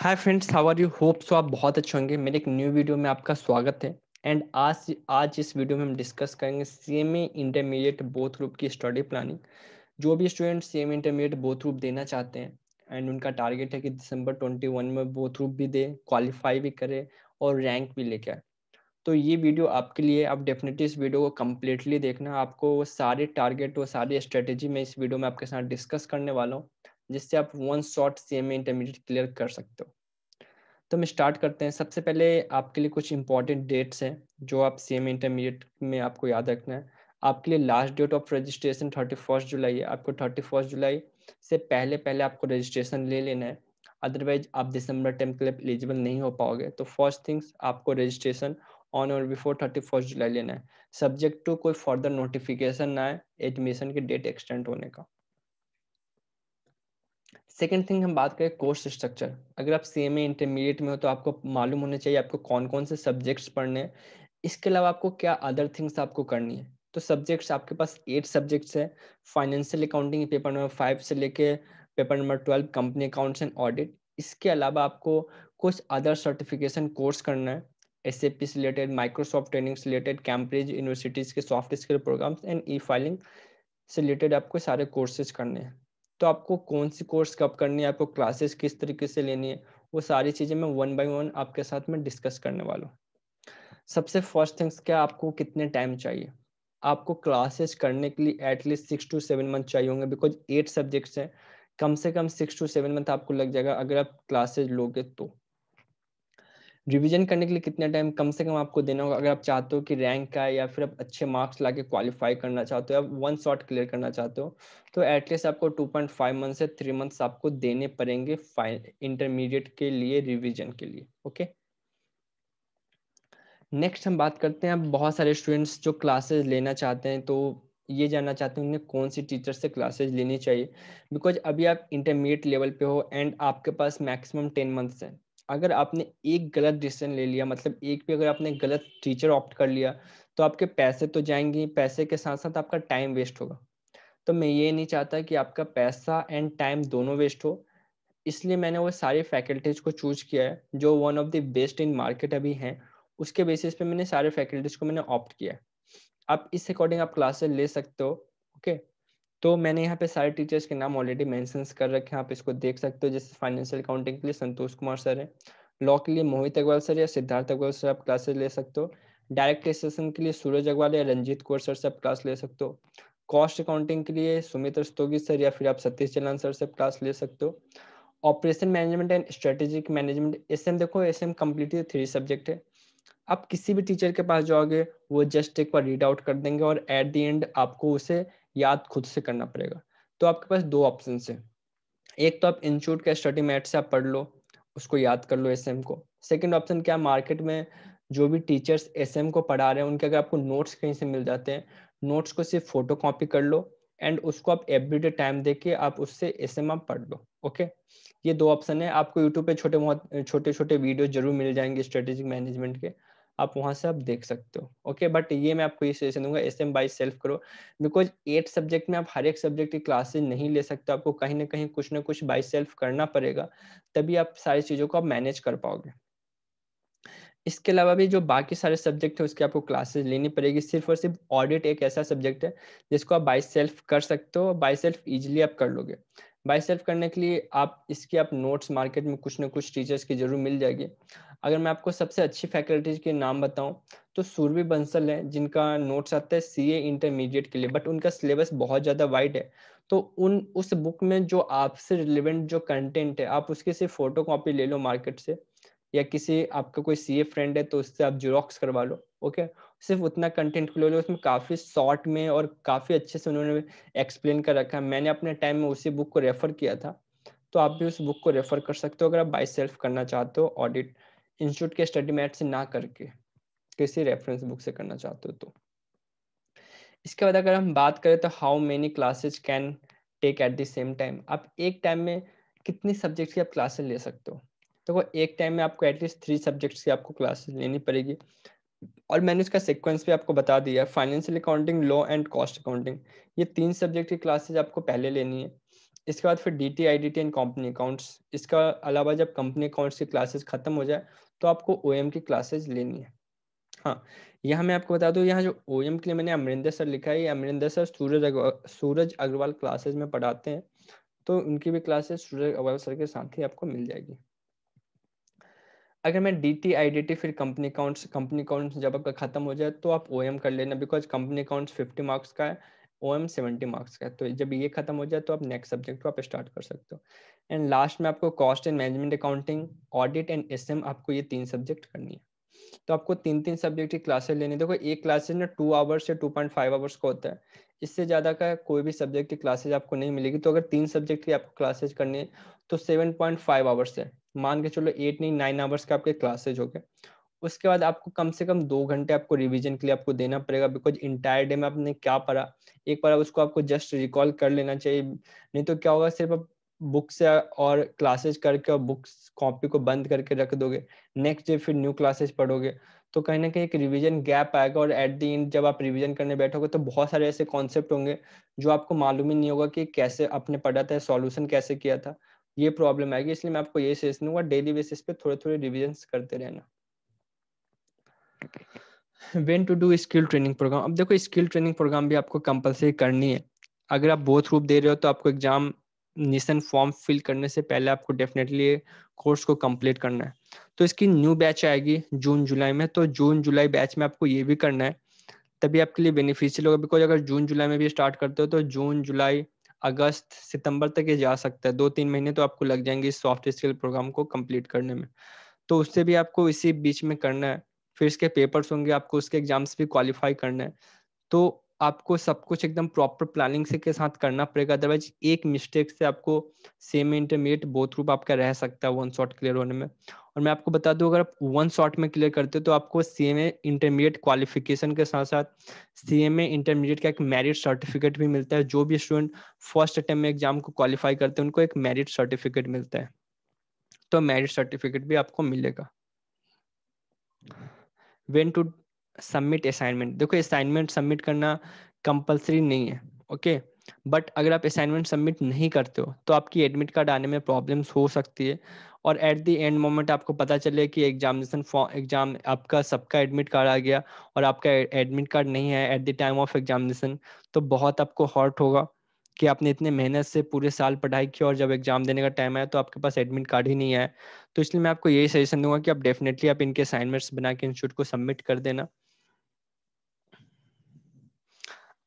Hi friends how are you hope so आप बहुत अच्छे होंगे मेरे एक न्यू वीडियो में आपका स्वागत है एंड आज आज इस वीडियो में हम डिस्कस करेंगे C A intermediate both group की स्टडी प्लानिंग जो भी student C intermediate both group देना चाहते हैं एंड उनका टारगेट है कि दिसंबर ट्वेंटी वन में बोथ ग्रुप भी दे क्वालिफाई भी करे और रैंक भी लेके आए तो ये वीडियो आपके लिए आप डेफिनेटली इस वीडियो को कम्प्लीटली देखना आपको वो सारे टारगेट वो सारी स्ट्रेटेजी मैं इस वीडियो में आपके साथ डिस्कस करने वाला हूँ जिससे आप one shot C M intermediate clear कर सकते हो तो हम स्टार्ट करते हैं सबसे पहले आपके लिए कुछ इंपॉर्टेंट डेट्स हैं जो आप सी एम इंटरमीडिएट में आपको याद रखना है आपके लिए last date of registration thirty first July है आपको थर्टी फर्स्ट जुलाई से पहले पहले आपको रजिस्ट्रेशन ले लेना है अदरवाइज आप दिसंबर टेम के लिए एलिजिबल नहीं हो पाओगे तो फर्स्ट थिंग्स आपको रजिस्ट्रेशन ऑन और बिफोर थर्टी फर्स्ट जुलाई लेना है सब्जेक्ट टू कोई फर्दर नोटिफिकेशन ना है एडमिशन की डेट एक्सटेंड होने का सेकेंड थिंग हम बात करें कोर्स स्ट्रक्चर अगर आप सी एम ए इंटरमीडिएट में हो तो आपको मालूम होना चाहिए आपको कौन कौन से सब्जेक्ट्स पढ़ने हैं इसके अलावा आपको क्या अदर थिंग्स आपको करनी है तो सब्जेक्ट्स आपके पास एट सब्जेक्ट्स है financial accounting paper number five से लेके paper number twelve company accounts and audit इसके अलावा आपको कुछ अदर सर्टिफिकेशन कोर्स करना है एस ए पी से रिलेटेड माइक्रोसॉफ्ट ट्रेनिंग से रिलेटेड कैम्ब्रिज यूनिवर्सिटीज़ के soft skill programs and E filing से रिलेटेड आपको सारे कोर्सेज करने हैं तो आपको कौन सी कोर्स कब करनी है आपको क्लासेस किस तरीके से लेनी है वो सारी चीज़ें मैं वन बाय वन आपके साथ में डिस्कस करने वाला हूँ सबसे फर्स्ट थिंग्स क्या आपको कितने टाइम चाहिए आपको क्लासेस करने के लिए at least six to seven month चाहिए होंगे बिकॉज एट सब्जेक्ट्स हैं कम से कम सिक्स टू सेवन मंथ आपको लग जाएगा अगर आप क्लासेज लोगे तो रिविजन करने के लिए कितना टाइम कम से कम आपको देना होगा अगर आप चाहते हो कि रैंक का या फिर आप अच्छे मार्क्स ला के क्वालिफाई करना चाहते हो या वन शॉट क्लियर करना चाहते हो तो एटलीस्ट आपको टू पॉइंट फाइव मंथ से थ्री मंथ्स आपको देने पड़ेंगे इंटरमीडिएट के लिए रिविजन के लिए ओके नेक्स्ट हम बात करते हैं आप बहुत सारे स्टूडेंट्स जो क्लासेस लेना चाहते हैं तो ये जानना चाहते हैं उन्हें कौन सी टीचर से क्लासेज लेनी चाहिए बिकॉज अभी आप इंटरमीडिएट लेवल पे हो एंड आपके पास मैक्सिमम टेन मंथ्स हैं अगर आपने एक गलत डिसीजन ले लिया मतलब एक भी अगर आपने गलत टीचर ऑप्ट कर लिया तो आपके पैसे तो जाएंगे पैसे के साथ साथ आपका टाइम वेस्ट होगा तो मैं ये नहीं चाहता कि आपका पैसा एंड टाइम दोनों वेस्ट हो इसलिए मैंने वो सारे फैकल्टीज को चूज किया है जो one of the best in market अभी हैं उसके बेसिस पे मैंने सारे फैकल्टीज को मैंने ऑप्ट किया है आप इस अकॉर्डिंग आप क्लासेस ले सकते हो ओके okay? तो मैंने यहाँ पे सारे टीचर्स के नाम ऑलरेडी मेंशन कर रखे हैं आप इसको देख सकते हो जैसे फाइनेंशियल अकाउंटिंग के लिए संतोष कुमार सर है लॉ के लिए मोहित अग्रवाल सर या सिद्धार्थ अग्रवाल सर आप क्लासेस ले सकते हो डायरेक्ट सेशन के लिए सूरज अग्रवाल या रंजीत कौर सर से आप क्लास ले सकते हो कॉस्ट अकाउंटिंग के लिए सुमित रस्तोगी सर या फिर आप सतीश चलान सर से क्लास ले सकते हो operation management and strategic management S M देखो S M completely three subject है आप किसी भी टीचर के पास जाओगे वो जस्ट एक बार रीड आउट कर देंगे और एट दी एंड आपको उसे याद खुद से करना पड़ेगा तो आपके पास दो ऑप्शन है एक तो आप इंस्टीट्यूट के स्टडी मैट से आप पढ़ लो उसको याद कर लो एस को सेकेंड ऑप्शन क्या मार्केट में जो भी टीचर्स एस को पढ़ा रहे हैं उनके अगर आपको नोट्स कहीं से मिल जाते हैं नोट्स को सिर्फ फोटो कॉपी कर लो एंड उसको आप एवरीडे टाइम दे के आप उससे एस आप पढ़ लो ओके ये दो ऑप्शन है आपको यूट्यूब पे छोटे बहुत छोटे छोटे वीडियो जरूर मिल जाएंगे स्ट्रेटेजिक मैनेजमेंट के आप वहां से आप देख सकते हो ओके बट ये मैं आपको ये सजेशन दूंगा एस एम बाई सेल्फ करो बिकॉज एट सब्जेक्ट में आप हर एक सब्जेक्ट की क्लासेस नहीं ले सकते आपको कहीं ना कहीं कुछ ना कुछ बाई सेल्फ करना पड़ेगा तभी आप सारी चीज़ों को आप मैनेज कर पाओगे इसके अलावा भी जो बाकी सारे सब्जेक्ट है उसकी आपको क्लासेस लेनी पड़ेगी सिर्फ और सिर्फ ऑडिट एक ऐसा सब्जेक्ट है जिसको आप बाई सेल्फ कर सकते हो बाई सेल्फ ईजिली आप कर लोगे बाई सेल्फ करने के लिए आप इसके आप नोट्स मार्केट में कुछ ना कुछ टीचर्स की जरूर मिल जाएगी अगर मैं आपको सबसे अच्छी फैकल्टीज के नाम बताऊं तो सूरवी बंसल है जिनका नोट्स आता है सीए इंटरमीडिएट के लिए बट उनका सिलेबस बहुत ज़्यादा वाइड है तो उन उस बुक में जो आपसे रिलेवेंट जो कंटेंट है आप उसके से फोटो कॉपी ले लो मार्केट से या किसी आपका कोई सीए फ्रेंड है तो उससे आप जीरोक्स करवा लो ओके सिर्फ उतना कंटेंट खुले लो उसमें काफ़ी शॉर्ट में और काफ़ी अच्छे से उन्होंने एक्सप्लेन कर रखा है मैंने अपने टाइम में उसी बुक को रेफ़र किया था तो आप भी उस बुक को रेफ़र कर सकते हो अगर आप बाई सेल्फ करना चाहते हो ऑडिट इंस्टीट्यूट के स्टडी मैट से ना करके किसी रेफरेंस बुक से करना चाहते हो तो इसके बाद अगर हम बात करें तो how many classes can take at the same time आप एक टाइम में कितनी सब्जेक्ट्स की आप क्लासेस ले सकते हो देखो तो एक टाइम में आपको एटलीस्ट थ्री सब्जेक्ट्स की आपको क्लासेस लेनी पड़ेगी और मैंने इसका सीक्वेंस भी आपको बता दिया है financial accounting law and cost accounting ये तीन सब्जेक्ट की क्लासेज आपको पहले लेनी है इसके बाद फिर D T I D T and company accounts इसका अलावा जब कंपनी अकाउंट्स की क्लासेज खत्म हो जाए तो आपको ओ एम की क्लासेज लेनी है हाँ यहाँ मैं आपको बता दूँ यहाँ जो ओ एम के लिए मैंने अमरिंदर सर लिखा है ये अमरिंदर सर सूरज सूरज अग्रवाल क्लासेज में पढ़ाते हैं तो उनकी भी क्लासेज सूरज अग्रवाल सर के साथ ही आपको मिल जाएगी अगर मैं D T I D T फिर कंपनी अकाउंट्स कंपनी अकाउंट्स जब आपका खत्म हो जाए तो आप ओ एम कर लेना because company accounts fifty marks का है ओ एम सेवेंटी मार्क्स का है तो जब ये खत्म हो जाए तो आप नेक्स्ट सब्जेक्ट को आप स्टार्ट कर सकते हो एंड लास्ट में आपको cost and management accounting audit and S M आपको ये तीन सब्जेक्ट करनी है तो आपको तीन तीन सब्जेक्ट की क्लासेस लेनी देखो एक क्लासेज ना टू आवर्स से टू पॉइंट फाइव आवर्स का होता है इससे ज़्यादा का कोई भी सब्जेक्ट की क्लासेज आपको नहीं मिलेगी तो अगर तीन सब्जेक्ट की आपको क्लासेज करनी है तो सेवन पॉइंट फाइव आवर्स है मान के चलो एट नहीं नाइन आवर्स के आपके क्लासेज हो गए उसके बाद आपको कम से कम दो घंटे आपको रिवीजन के लिए आपको देना पड़ेगा बिकॉज इंटायर डे में आपने क्या पढ़ा एक बार उसको आपको जस्ट रिकॉल कर लेना चाहिए नहीं तो क्या होगा सिर्फ आप बुक से और क्लासेज करके और बुक्स कॉपी को बंद करके रख दोगे नेक्स्ट डे फिर न्यू क्लासेज पढ़ोगे तो कहीं ना कहीं एक रिविजन गैप आएगा और एट द एंड जब आप रिविजन करने बैठोगे तो बहुत सारे ऐसे कॉन्सेप्ट होंगे जो आपको मालूम ही नहीं होगा कि कैसे आपने पढ़ा था सॉल्यूशन कैसे किया था ये प्रॉब्लम आएगी इसलिए मैं आपको ये सजेशन दूंगा डेली बेसिस पे थोड़े थोड़े रिविजन करते रहना when to do skill training program अब देखो स्किल ट्रेनिंग प्रोग्राम भी आपको कंपलसरी करनी है अगर आप बोथ रूप दे रहे हो तो आपको एग्जाम निशन फॉर्म फिल करने से पहले आपको डेफिनेटली कोर्स को कंप्लीट करना है तो इसकी न्यू बैच आएगी जून जुलाई में तो जून जुलाई बैच में आपको ये भी करना है तभी आपके लिए बेनिफिशियल होगा बिकॉज अगर जून जुलाई में भी स्टार्ट करते हो तो जून जुलाई अगस्त सितंबर तक ये जा सकता है दो तीन महीने तो आपको लग जाएंगे इस सॉफ्ट स्किल प्रोग्राम को कंप्लीट करने में तो उससे भी आपको इसी बीच में करना है फिर इसके पेपर्स होंगे आपको उसके एग्जाम्स भी क्वालिफाई करना है तो आपको सब कुछ एकदम प्रॉपर प्लानिंग से के साथ करना पड़ेगा अदरवाइज एक मिस्टेक से आपको सेम इंटरमीडिएट बोथ रूप आपका रह सकता है वन शॉट क्लियर होने में और मैं आपको बता दूं अगर आप वन शॉट में क्लियर करते हो तो आपको C M A intermediate qualification के साथ साथ सी एम ए इंटरमीडिएट का एक मेरिट सर्टिफिकेट भी मिलता है जो भी स्टूडेंट फर्स्ट अटेम्प्ट में एग्जाम को क्वालिफाई करते हैं उनको एक मेरिट सर्टिफिकेट मिलता है तो मेरिट सर्टिफिकेट भी आपको मिलेगा वेन टू सबमिट असाइनमेंट देखो असाइनमेंट सबमिट करना कंपलसरी नहीं है ओके बट अगर आप असाइनमेंट सबमिट नहीं करते हो तो आपकी एडमिट कार्ड आने में प्रॉब्लम्स हो सकती है और एट दी एंड मोमेंट आपको पता चले कि एग्जामिनेशन फॉर्म एग्जाम आपका सबका एडमिट कार्ड आ गया और आपका एडमिट कार्ड नहीं है at the time of examination तो बहुत आपको हॉट होगा कि आपने इतने मेहनत से पूरे साल पढ़ाई की और जब एग्जाम देने का टाइम आया तो आपके पास एडमिट कार्ड ही नहीं आया तो इसलिए मैं आपको यही सजेशन दूंगा कि आप डेफिनेटली आप इनके असाइनमेंट्स बना के इंस्टीट्यूट को सबमिट कर देना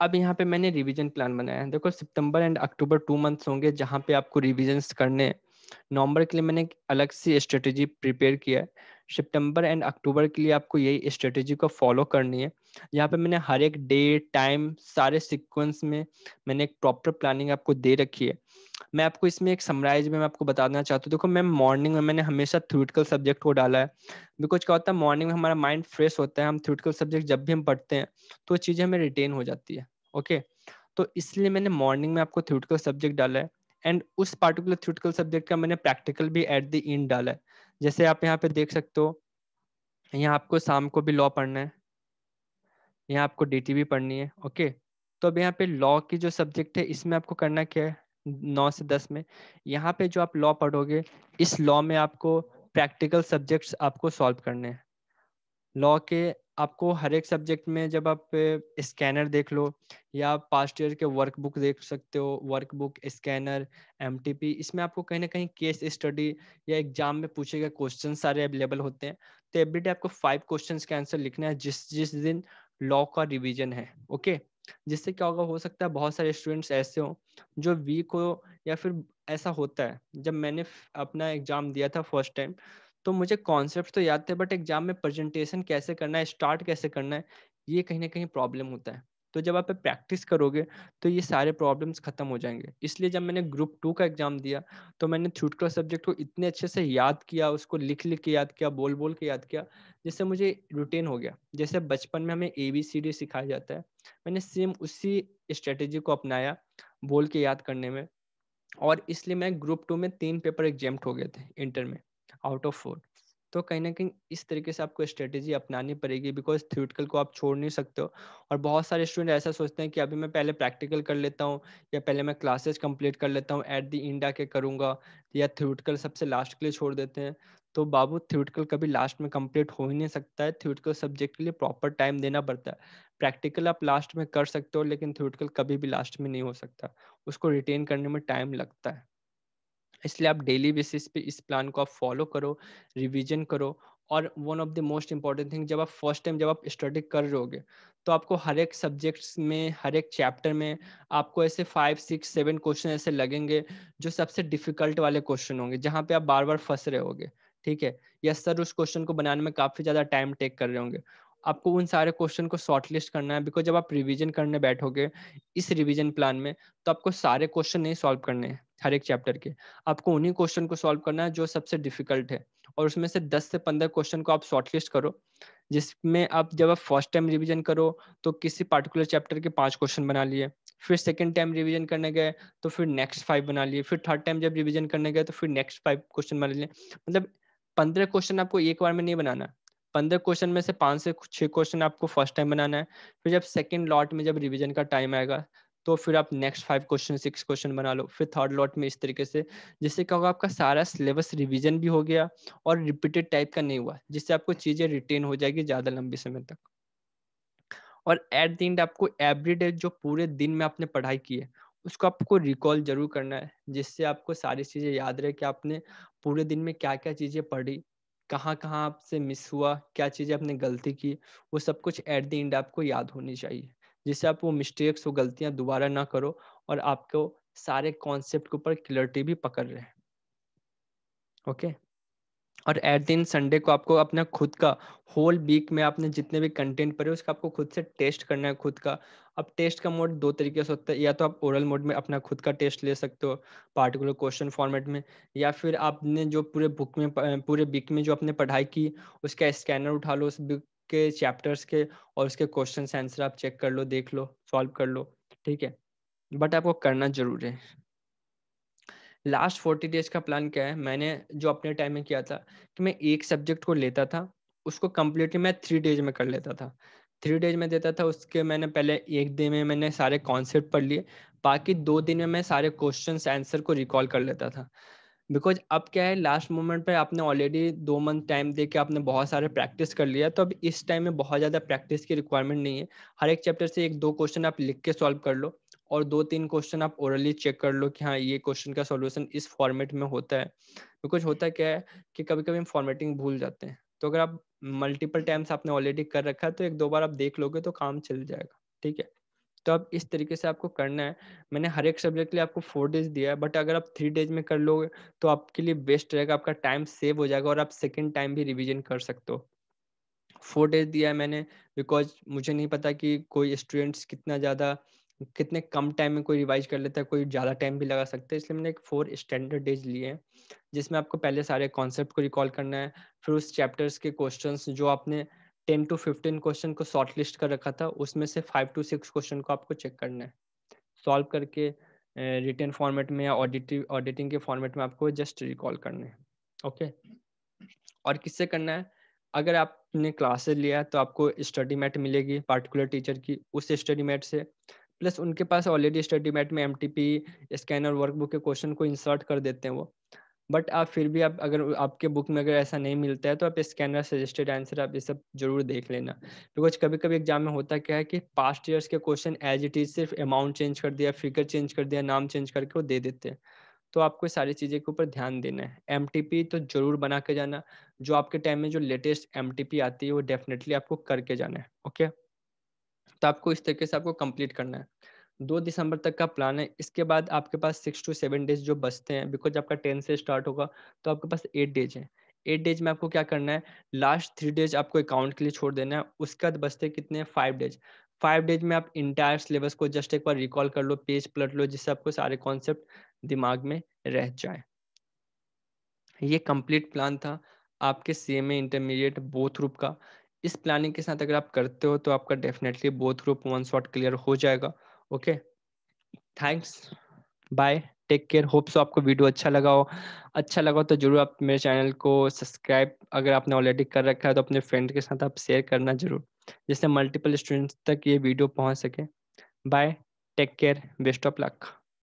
अब यहाँ पे मैंने रिवीजन प्लान बनाया है देखो September and October two months होंगे जहाँ पे आपको रिविजन्स करने हैं नवंबर के लिए मैंने अलग सी स्ट्रेटेजी प्रिपेयर किया है सितंबर एंड अक्टूबर के लिए आपको यही स्ट्रेटेजी को फॉलो करनी है यहाँ पे मैंने हर एक डे टाइम सारे सिक्वेंस में मैंने एक प्रॉपर प्लानिंग आपको दे रखी है मैं आपको इसमें एक समराइज में मैं आपको बताना चाहता हूँ देखो मैम मॉर्निंग में मैंने हमेशा थ्योरेटिकल सब्जेक्ट को डाला है बिकॉज क्या होता है मॉर्निंग में हमारा माइंड फ्रेश होता है हम थ्योरेटिकल सब्जेक्ट जब भी हम पढ़ते हैं तो चीज़ें हमें रिटेन हो जाती है ओके तो इसलिए मैंने मॉर्निंग में आपको थ्योरेटिकल सब्जेक्ट डाला है एंड उस पार्टिकुलर थ्योरेटिकल सब्जेक्ट का मैंने प्रैक्टिकल भी एट द एंड डाला है जैसे आप यहाँ पे देख सकते हो यहाँ आपको शाम को भी लॉ पढ़ना है यहाँ आपको डी भी पढ़नी है ओके तो अब यहाँ पे लॉ की जो सब्जेक्ट है इसमें आपको करना क्या है नौ से दस में यहाँ पे जो आप लॉ पढ़ोगे इस लॉ में आपको प्रैक्टिकल सब्जेक्ट्स आपको सॉल्व करने हैं लॉ के आपको हर एक सब्जेक्ट में जब आप स्कैनर देख लो या पास्ट ईयर के वर्कबुक देख सकते हो वर्कबुक स्कैनर एम इसमें आपको कहीं ना कहीं केस स्टडी या एग्जाम में पूछे गए क्वेश्चन सारे अवेलेबल होते हैं तो एवरीडे आपको फाइव क्वेश्चन के आंसर लिखना है जिस जिस दिन लॉ का रिविजन है ओके जिससे क्या होगा हो सकता है बहुत सारे स्टूडेंट्स ऐसे हों जो वीक हो या फिर ऐसा होता है जब मैंने अपना एग्जाम दिया था फर्स्ट टाइम तो मुझे कॉन्सेप्ट तो याद थे बट एग्जाम में प्रेजेंटेशन कैसे करना है स्टार्ट कैसे करना है ये कहीं ना कहीं प्रॉब्लम होता है तो जब आप प्रैक्टिस करोगे तो ये सारे प्रॉब्लम्स खत्म हो जाएंगे इसलिए जब मैंने ग्रुप टू का एग्जाम दिया तो मैंने थ्यूटिकल सब्जेक्ट को इतने अच्छे से याद किया उसको लिख लिख के याद किया बोल बोल के याद किया जिससे मुझे रूटीन हो गया जैसे बचपन में हमें ए बी सी डी सिखाया जाता है मैंने सेम उसी स्ट्रेटेजी को अपनाया बोल के याद करने में और इसलिए मैं ग्रुप टू में तीन पेपर एग्जाम हो गए थे इंटर में आउट ऑफ फोर तो कहीं ना कहीं इस तरीके से आपको स्ट्रेटेजी अपनानी पड़ेगी बिकॉज थ्योरेटिकल को आप छोड़ नहीं सकते हो और बहुत सारे स्टूडेंट ऐसा सोचते हैं कि अभी मैं पहले प्रैक्टिकल कर लेता हूँ या पहले मैं क्लासेज कंप्लीट कर लेता हूँ एट दी इंड आके करूँगा या थ्योरेटिकल सबसे लास्ट के लिए छोड़ देते हैं तो बाबू थ्योरेटिकल कभी लास्ट में कंप्लीट हो ही नहीं सकता है थ्योरेटिकल सब्जेक्ट के लिए प्रॉपर टाइम देना पड़ता है प्रैक्टिकल आप लास्ट में कर सकते हो लेकिन थ्योरेटिकल कभी भी लास्ट में नहीं हो सकता उसको रिटेन करने में टाइम लगता है इसलिए आप डेली बेसिस पे इस प्लान को आप फॉलो करो रिवीजन करो और one of the most important thing जब आप फर्स्ट टाइम जब आप स्टडी कर रहे होगे तो आपको हर एक सब्जेक्ट्स में हर एक चैप्टर में आपको ऐसे फाइव सिक्स सेवन क्वेश्चन ऐसे लगेंगे जो सबसे डिफिकल्ट वाले क्वेश्चन होंगे जहाँ पे आप बार बार फंस रहे होगे ठीक है या सर उस क्वेश्चन को बनाने में काफी ज्यादा टाइम टेक कर रहे होंगे आपको उन सारे क्वेश्चन को शॉर्टलिस्ट करना है बिकॉज जब आप रिवीजन करने बैठोगे इस रिवीजन प्लान में तो आपको सारे क्वेश्चन नहीं सॉल्व करने हैं हर एक चैप्टर के आपको उन्हीं क्वेश्चन को सॉल्व करना है जो सबसे डिफिकल्ट है और उसमें से 10 से 15 क्वेश्चन को आप शॉर्टलिस्ट करो जिसमें आप जब आप फर्स्ट टाइम रिविजन करो तो किसी पार्टिकुलर चैप्टर के पांच क्वेश्चन बना लिए फिर सेकेंड टाइम रिविजन करने गए तो फिर नेक्स्ट फाइव बना लिए फिर थर्ड टाइम जब रिविजन करने गए तो फिर नेक्स्ट फाइव क्वेश्चन बना लिए मतलब पंद्रह क्वेश्चन आपको एक बार में नहीं बनाना पंद्रह क्वेश्चन में से पाँच से छः क्वेश्चन आपको फर्स्ट टाइम बनाना है फिर जब सेकेंड लॉट में जब रिविजन का टाइम आएगा तो फिर आप next five question six question बना लो फिर थर्ड लॉट में इस तरीके से जिससे क्या होगा आपका सारा सिलेबस रिवीजन भी हो गया और रिपीटेड टाइप का नहीं हुआ जिससे आपको चीज़ें रिटेन हो जाएगी ज़्यादा लंबे समय तक और एट द एंड आपको एवरी डे जो पूरे दिन में आपने पढ़ाई की है उसको आपको रिकॉल जरूर करना है जिससे आपको सारी चीज़ें याद रहे कि आपने पूरे दिन में क्या क्या चीज़ें पढ़ी कहाँ कहाँ आपसे मिस हुआ क्या चीज़ें आपने गलती की वो सब कुछ एट द एंड आपको याद होनी चाहिए जिससे आप वो मिस्टेक्स वो गलतियाँ दोबारा ना करो और आपको सारे कॉन्सेप्ट के ऊपर क्लियरिटी भी पकड़ रहे ओके okay? और एट दिन संडे को आपको अपना खुद का होल वीक में आपने जितने भी कंटेंट पढ़े उसका आपको खुद से टेस्ट करना है खुद का अब टेस्ट का मोड दो तरीके से होता है या तो आप ओरल मोड में अपना खुद का टेस्ट ले सकते हो पार्टिकुलर क्वेश्चन फॉर्मेट में या फिर आपने जो पूरे बुक में पूरे वीक में जो आपने पढ़ाई की उसका स्कैनर उठा लो उस बुक के चैप्टर्स के और उसके क्वेश्चन आंसर आप चेक कर लो देख लो सॉल्व कर लो ठीक है बट आपको करना जरूरी है लास्ट फोर्टी डेज का प्लान क्या है मैंने जो अपने टाइम में किया था कि मैं एक सब्जेक्ट को लेता था उसको कम्प्लीटली मैं थ्री डेज में कर लेता था थ्री डेज में देता था उसके मैंने पहले एक दिन में मैंने सारे कॉन्सेप्ट पढ़ लिए बाकी दो दिन में मैं सारे क्वेश्चन आंसर को रिकॉल कर लेता था बिकॉज अब क्या है लास्ट मोमेंट पे आपने ऑलरेडी दो मंथ टाइम दे के आपने बहुत सारे प्रैक्टिस कर लिया तो अब इस टाइम में बहुत ज़्यादा प्रैक्टिस की रिक्वायरमेंट नहीं है हर एक चैप्टर से एक दो क्वेश्चन आप लिख के सॉल्व कर लो और दो तीन क्वेश्चन आप ओरली चेक कर लो कि हाँ ये क्वेश्चन का सॉल्यूशन इस फॉर्मेट में होता है बिकॉज होता क्या है कि कभी कभी हम फॉर्मेटिंग भूल जाते हैं तो अगर आप मल्टीपल टाइम्स आपने ऑलरेडी कर रखा है तो एक दो बार आप देख लोगे तो काम चल जाएगा ठीक है तो आप इस तरीके से आपको करना है मैंने हर एक सब्जेक्ट के लिए आपको फोर डेज दिया है बट अगर आप थ्री डेज में कर लोगे तो आपके लिए बेस्ट रहेगा आपका टाइम सेव हो जाएगा और आप सेकेंड टाइम भी रिविजन कर सकते हो फोर डेज दिया है मैंने बिकॉज मुझे नहीं पता कि कोई स्टूडेंट्स कितना ज़्यादा कितने कम टाइम में कोई रिवाइज कर लेता है कोई ज़्यादा टाइम भी लगा सकता है इसलिए मैंने एक फोर स्टैंडर्ड डेज लिए हैं जिसमें आपको पहले सारे कॉन्सेप्ट को रिकॉल करना है फिर उस चैप्टर्स के क्वेश्चन जो आपने टेन टू फिफ्टीन क्वेश्चन को शॉर्ट लिस्ट कर रखा था उसमें से फाइव टू सिक्स क्वेश्चन को आपको चेक करना है सॉल्व करके रिटर्न फॉर्मेट में या ऑडिटिव ऑडिटिंग के फॉर्मेट में आपको जस्ट रिकॉल करना है ओके okay? और किससे करना है अगर आपने क्लासेस लिया तो आपको स्टडी मैट मिलेगी पार्टिकुलर टीचर की उस स्टडी मैट से प्लस उनके पास ऑलरेडी स्टडी मैट में एम स्कैनर वर्कबुक के क्वेश्चन को इंसर्ट कर देते हैं वो बट आप फिर भी आप अगर आपके बुक में अगर ऐसा नहीं मिलता है तो आप स्कैनर सजेस्टेड आंसर आप ये सब जरूर देख लेना बिकॉज कभी कभी एग्जाम में होता क्या है कि पास्ट ईयर्स के क्वेश्चन एज इट इज सिर्फ अमाउंट चेंज कर दिया फिगर चेंज कर दिया नाम चेंज करके वो दे देते हैं तो आपको सारी चीज़ें के ऊपर ध्यान देना है एम तो जरूर बना के जाना जो आपके टाइम में जो लेटेस्ट एम आती है वो डेफिनेटली आपको करके जाना है ओके okay? तो आपको इस तरीके से आपको कंप्लीट करना है दो दिसंबर तक का प्लान है इसके बाद आपके पास सिक्स टू सेवन डेज जो बचते हैं बिकॉज आपका टेन से स्टार्ट होगा तो आपके पास एट डेज है एट डेज में आपको क्या करना है लास्ट थ्री डेज आपको अकाउंट के लिए छोड़ देना है उसके बाद बचते कितने फाइव डेज फाइव डेज में आप इंटायर सिलेबस को जस्ट एक बार रिकॉल कर लो पेज पलट लो जिससे आपको सारे कॉन्सेप्ट दिमाग में रह जाए ये कंप्लीट प्लान था आपके सी एम इंटरमीडिएट बोथ रूप का इस प्लानिंग के साथ अगर आप करते हो तो आपका definitely both group one shot clear हो जाएगा okay thanks bye take care hope so आपको वीडियो अच्छा लगा हो अच्छा लगा हो तो जरूर आप मेरे चैनल को सब्सक्राइब अगर आपने ऑलरेडी कर रखा है तो अपने फ्रेंड के साथ आप शेयर करना जरूर जिससे मल्टीपल स्टूडेंट्स तक ये वीडियो पहुंच सके bye take care best of luck